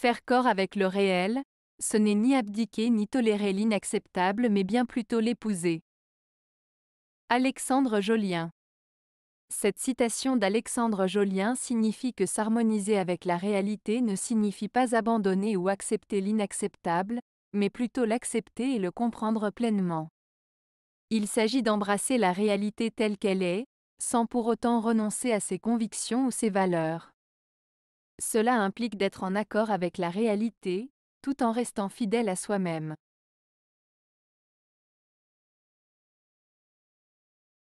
Faire corps avec le réel, ce n'est ni abdiquer ni tolérer l'inacceptable mais bien plutôt l'épouser. Alexandre Jolien Cette citation d'Alexandre Jolien signifie que s'harmoniser avec la réalité ne signifie pas abandonner ou accepter l'inacceptable, mais plutôt l'accepter et le comprendre pleinement. Il s'agit d'embrasser la réalité telle qu'elle est, sans pour autant renoncer à ses convictions ou ses valeurs. Cela implique d'être en accord avec la réalité, tout en restant fidèle à soi-même.